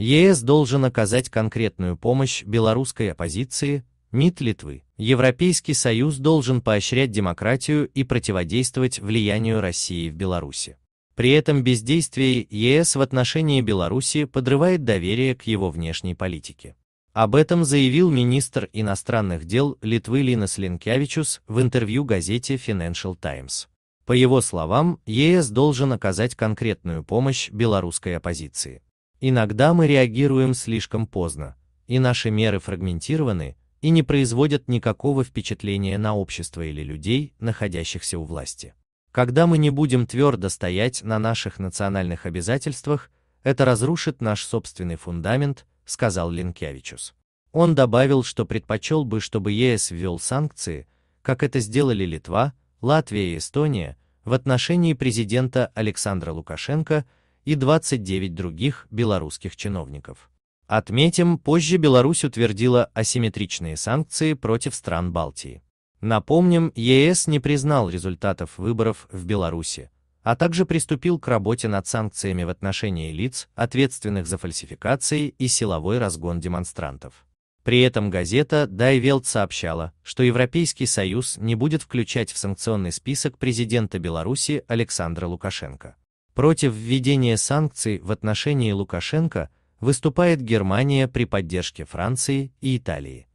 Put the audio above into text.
ЕС должен оказать конкретную помощь белорусской оппозиции, МИД Литвы. Европейский Союз должен поощрять демократию и противодействовать влиянию России в Беларуси. При этом бездействие ЕС в отношении Беларуси подрывает доверие к его внешней политике. Об этом заявил министр иностранных дел Литвы Линас Линкявичус в интервью газете Financial Times. По его словам, ЕС должен оказать конкретную помощь белорусской оппозиции. Иногда мы реагируем слишком поздно, и наши меры фрагментированы и не производят никакого впечатления на общество или людей, находящихся у власти. Когда мы не будем твердо стоять на наших национальных обязательствах, это разрушит наш собственный фундамент, сказал Линкевичус. Он добавил, что предпочел бы, чтобы ЕС ввел санкции, как это сделали Литва, Латвия и Эстония, в отношении президента Александра Лукашенко, и 29 других белорусских чиновников. Отметим, позже Беларусь утвердила асимметричные санкции против стран Балтии. Напомним, ЕС не признал результатов выборов в Беларуси, а также приступил к работе над санкциями в отношении лиц, ответственных за фальсификации и силовой разгон демонстрантов. При этом газета Die Welt сообщала, что Европейский Союз не будет включать в санкционный список президента Беларуси Александра Лукашенко. Против введения санкций в отношении Лукашенко выступает Германия при поддержке Франции и Италии.